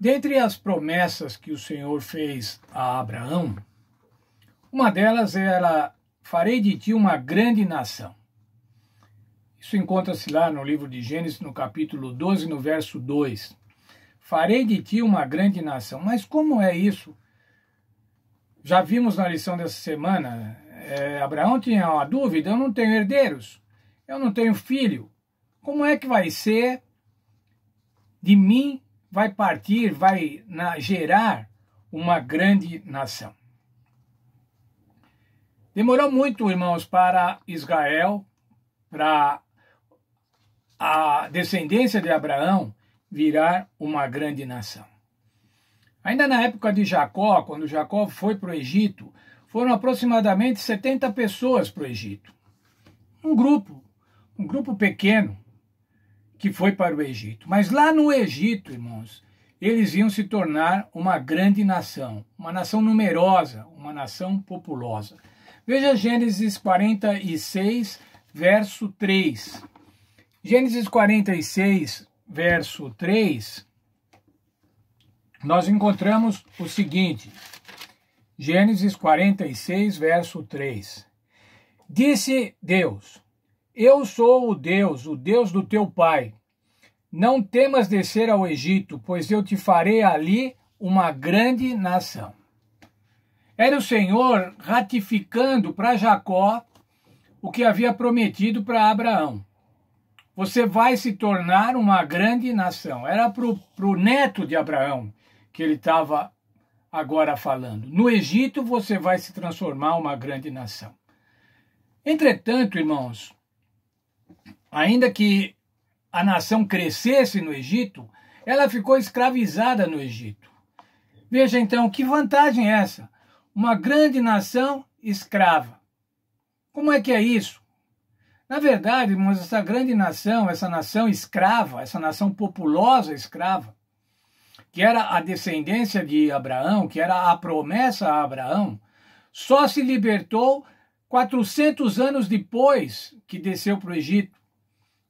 Dentre as promessas que o Senhor fez a Abraão, uma delas era: Farei de ti uma grande nação. Isso encontra-se lá no livro de Gênesis, no capítulo 12, no verso 2. Farei de ti uma grande nação. Mas como é isso? Já vimos na lição dessa semana, é, Abraão tinha uma dúvida: eu não tenho herdeiros, eu não tenho filho. Como é que vai ser de mim vai partir, vai na, gerar uma grande nação. Demorou muito, irmãos, para Israel, para a descendência de Abraão virar uma grande nação. Ainda na época de Jacó, quando Jacó foi para o Egito, foram aproximadamente 70 pessoas para o Egito. Um grupo, um grupo pequeno, que foi para o Egito. Mas lá no Egito, irmãos, eles iam se tornar uma grande nação, uma nação numerosa, uma nação populosa. Veja Gênesis 46, verso 3. Gênesis 46, verso 3, nós encontramos o seguinte. Gênesis 46, verso 3. Disse Deus: eu sou o Deus, o Deus do teu pai. Não temas descer ao Egito, pois eu te farei ali uma grande nação. Era o Senhor ratificando para Jacó o que havia prometido para Abraão. Você vai se tornar uma grande nação. Era para o neto de Abraão que ele estava agora falando. No Egito você vai se transformar uma grande nação. Entretanto, irmãos, ainda que a nação crescesse no Egito, ela ficou escravizada no Egito. Veja então que vantagem é essa, uma grande nação escrava. Como é que é isso? Na verdade, mas essa grande nação, essa nação escrava, essa nação populosa escrava, que era a descendência de Abraão, que era a promessa a Abraão, só se libertou 400 anos depois que desceu para o Egito,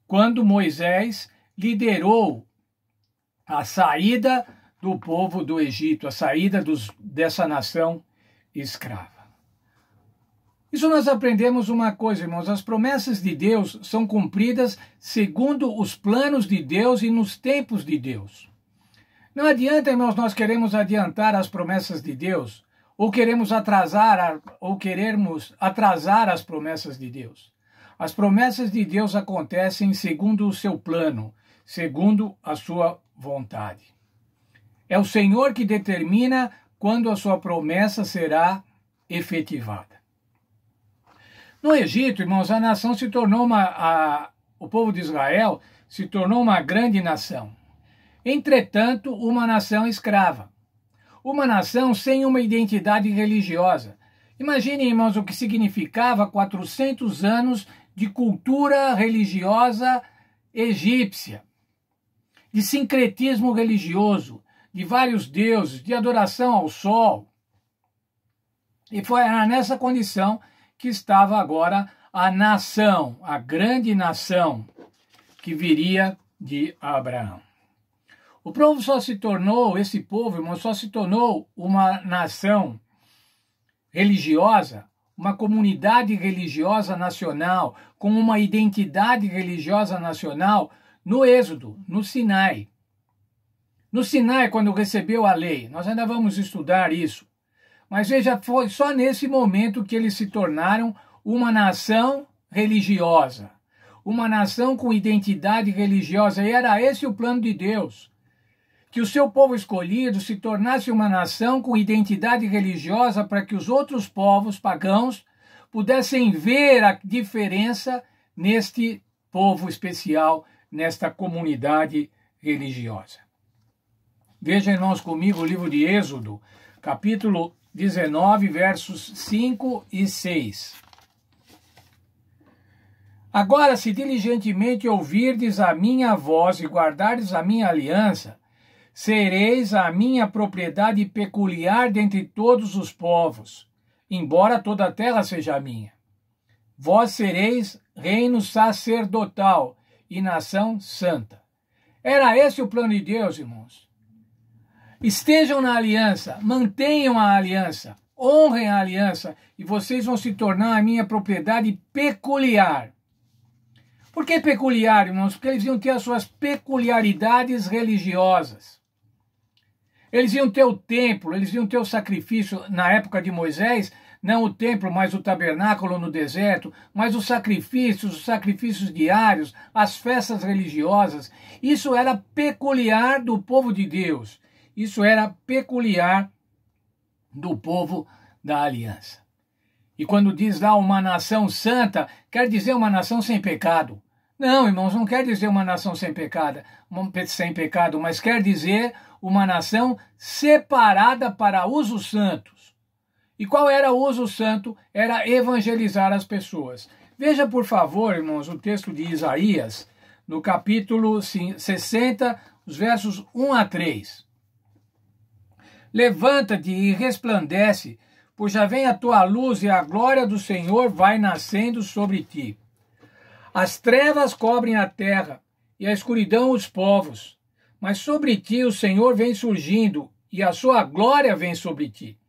quando Moisés liderou a saída do povo do Egito, a saída dos, dessa nação escrava. Isso nós aprendemos uma coisa, irmãos: as promessas de Deus são cumpridas segundo os planos de Deus e nos tempos de Deus. Não adianta, irmãos, nós queremos adiantar as promessas de Deus ou queremos atrasar ou queremos atrasar as promessas de Deus. As promessas de Deus acontecem segundo o seu plano, segundo a sua vontade. É o Senhor que determina quando a sua promessa será efetivada. No Egito, irmãos, a nação se tornou uma a, o povo de Israel se tornou uma grande nação. Entretanto, uma nação escrava uma nação sem uma identidade religiosa. Imaginem, irmãos, o que significava 400 anos de cultura religiosa egípcia, de sincretismo religioso, de vários deuses, de adoração ao sol. E foi nessa condição que estava agora a nação, a grande nação que viria de Abraão. O povo só se tornou, esse povo, irmão, só se tornou uma nação religiosa, uma comunidade religiosa nacional, com uma identidade religiosa nacional no Êxodo, no Sinai. No Sinai, quando recebeu a lei, nós ainda vamos estudar isso. Mas veja, foi só nesse momento que eles se tornaram uma nação religiosa, uma nação com identidade religiosa, e era esse o plano de Deus que o seu povo escolhido se tornasse uma nação com identidade religiosa para que os outros povos pagãos pudessem ver a diferença neste povo especial, nesta comunidade religiosa. Veja, irmãos, comigo o livro de Êxodo, capítulo 19, versos 5 e 6. Agora, se diligentemente ouvirdes a minha voz e guardardes a minha aliança, Sereis a minha propriedade peculiar dentre todos os povos, embora toda a terra seja minha. Vós sereis reino sacerdotal e nação santa. Era esse o plano de Deus, irmãos. Estejam na aliança, mantenham a aliança, honrem a aliança e vocês vão se tornar a minha propriedade peculiar. Por que peculiar, irmãos? Porque eles iam ter as suas peculiaridades religiosas. Eles iam ter o templo, eles iam ter o sacrifício na época de Moisés, não o templo, mas o tabernáculo no deserto, mas os sacrifícios, os sacrifícios diários, as festas religiosas. Isso era peculiar do povo de Deus. Isso era peculiar do povo da aliança. E quando diz lá uma nação santa, quer dizer uma nação sem pecado. Não, irmãos, não quer dizer uma nação sem pecado, sem pecado, mas quer dizer uma nação separada para uso santos. E qual era o uso santo? Era evangelizar as pessoas. Veja, por favor, irmãos, o texto de Isaías, no capítulo 60, os versos 1 a 3. Levanta-te e resplandece, pois já vem a tua luz e a glória do Senhor vai nascendo sobre ti. As trevas cobrem a terra e a escuridão os povos mas sobre ti o Senhor vem surgindo, e a sua glória vem sobre ti.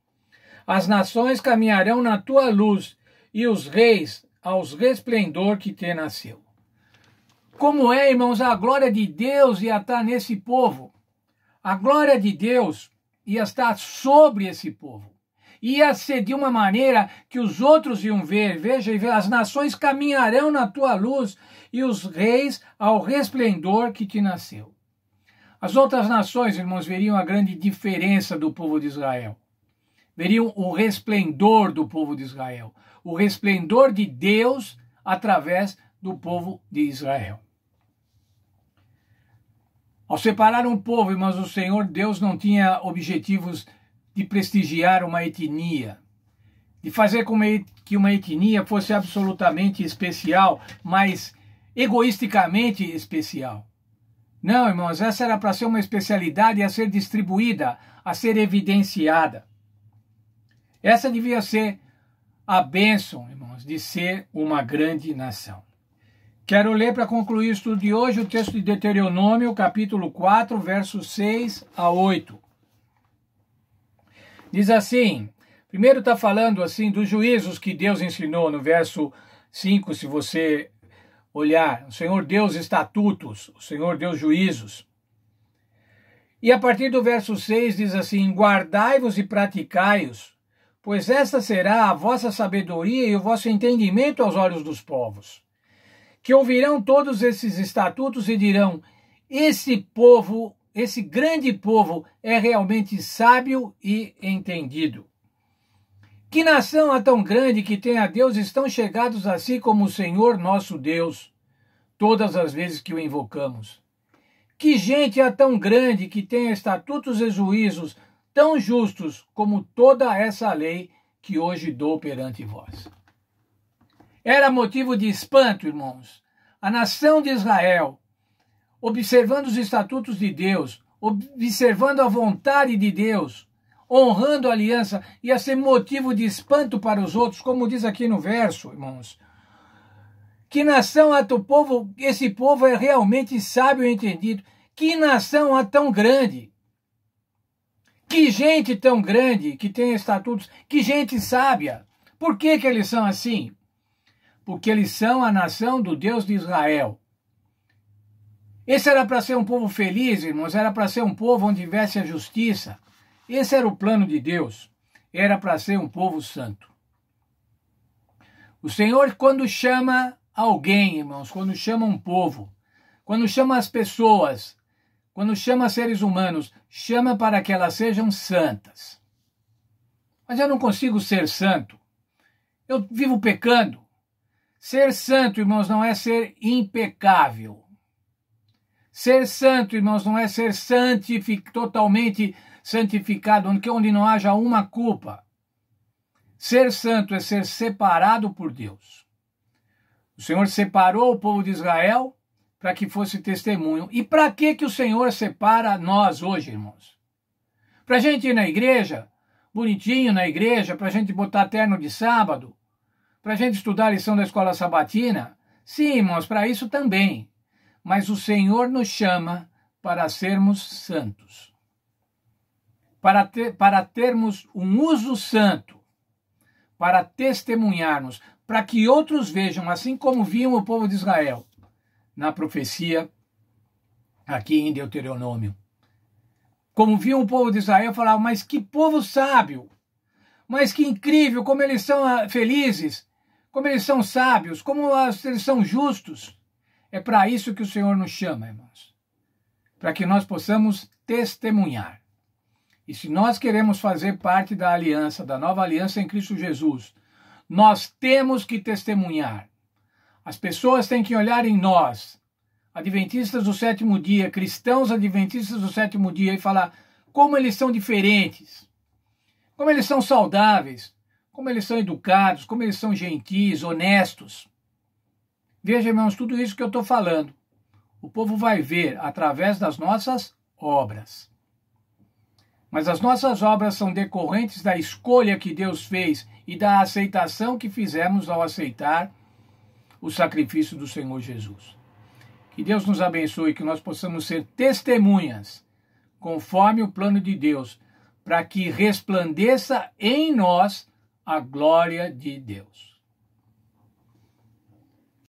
As nações caminharão na tua luz, e os reis aos resplendor que te nasceu. Como é, irmãos, a glória de Deus ia estar tá nesse povo. A glória de Deus ia estar sobre esse povo. Ia ser de uma maneira que os outros iam ver. Veja e veja, as nações caminharão na tua luz e os reis ao resplendor que te nasceu. As outras nações, irmãos, veriam a grande diferença do povo de Israel. Veriam o resplendor do povo de Israel, o resplendor de Deus através do povo de Israel. Ao separar um povo, irmãos, o Senhor Deus não tinha objetivos de prestigiar uma etnia, de fazer com que uma etnia fosse absolutamente especial, mas egoisticamente especial. Não, irmãos, essa era para ser uma especialidade a ser distribuída, a ser evidenciada. Essa devia ser a bênção, irmãos, de ser uma grande nação. Quero ler para concluir o estudo de hoje o texto de Deuteronômio, capítulo 4, versos 6 a 8. Diz assim: primeiro está falando assim dos juízos que Deus ensinou no verso 5, se você olhar. O Senhor Deus estatutos, o Senhor Deus juízos. E a partir do verso 6 diz assim: Guardai-vos e praticai-os, pois esta será a vossa sabedoria e o vosso entendimento aos olhos dos povos, que ouvirão todos esses estatutos e dirão: Esse povo, esse grande povo, é realmente sábio e entendido. Que nação há tão grande que tem a Deus estão chegados a si como o Senhor nosso Deus, todas as vezes que o invocamos? Que gente há tão grande que tenha estatutos e juízos tão justos como toda essa lei que hoje dou perante vós? Era motivo de espanto, irmãos, a nação de Israel, observando os estatutos de Deus, observando a vontade de Deus, honrando a aliança, ia ser motivo de espanto para os outros, como diz aqui no verso, irmãos. Que nação há teu povo? Esse povo é realmente sábio e entendido. Que nação há tão grande? Que gente tão grande que tem estatutos? Que gente sábia? Por que, que eles são assim? Porque eles são a nação do Deus de Israel. Esse era para ser um povo feliz, irmãos, era para ser um povo onde tivesse a justiça, esse era o plano de Deus, era para ser um povo santo. O Senhor, quando chama alguém, irmãos, quando chama um povo, quando chama as pessoas, quando chama seres humanos, chama para que elas sejam santas. Mas eu não consigo ser santo. Eu vivo pecando. Ser santo, irmãos, não é ser impecável. Ser santo, irmãos, não é ser santific, totalmente santificado, onde não haja uma culpa. Ser santo é ser separado por Deus. O Senhor separou o povo de Israel para que fosse testemunho. E para que que o Senhor separa nós hoje, irmãos? Para a gente ir na igreja, bonitinho na igreja, para a gente botar terno de sábado, para a gente estudar a lição da escola sabatina? Sim, irmãos, para isso também. Mas o Senhor nos chama para sermos santos para, ter, para termos um uso santo, para testemunharmos, para que outros vejam, assim como viam o povo de Israel na profecia aqui em Deuteronômio. Como viam o povo de Israel, falavam, mas que povo sábio! Mas que incrível, como eles são ah, felizes, como eles são sábios, como ah, eles são justos. É para isso que o Senhor nos chama, irmãos. Para que nós possamos testemunhar. E se nós queremos fazer parte da aliança, da nova aliança em Cristo Jesus, nós temos que testemunhar. As pessoas têm que olhar em nós, adventistas do sétimo dia, cristãos adventistas do sétimo dia, e falar como eles são diferentes, como eles são saudáveis, como eles são educados, como eles são gentis, honestos. Veja, irmãos, tudo isso que eu estou falando. O povo vai ver através das nossas obras. Mas as nossas obras são decorrentes da escolha que Deus fez e da aceitação que fizemos ao aceitar o sacrifício do Senhor Jesus. Que Deus nos abençoe, que nós possamos ser testemunhas conforme o plano de Deus, para que resplandeça em nós a glória de Deus.